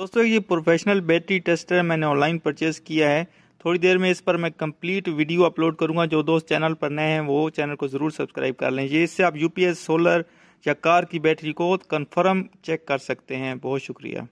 दोस्तों ये professional battery tester मैंने ऑनलाइन परचेज किया है थोड़ी देर में इस पर मैं कंप्लीट वीडियो अपलोड करूंगा जो दोस्त चैनल पर नए हैं वो चैनल को ज़रूर सब्सक्राइब कर लें ये इससे आप यूपीएस सोलर या कार की बैटरी को कन्फर्म चेक कर सकते हैं बहुत शुक्रिया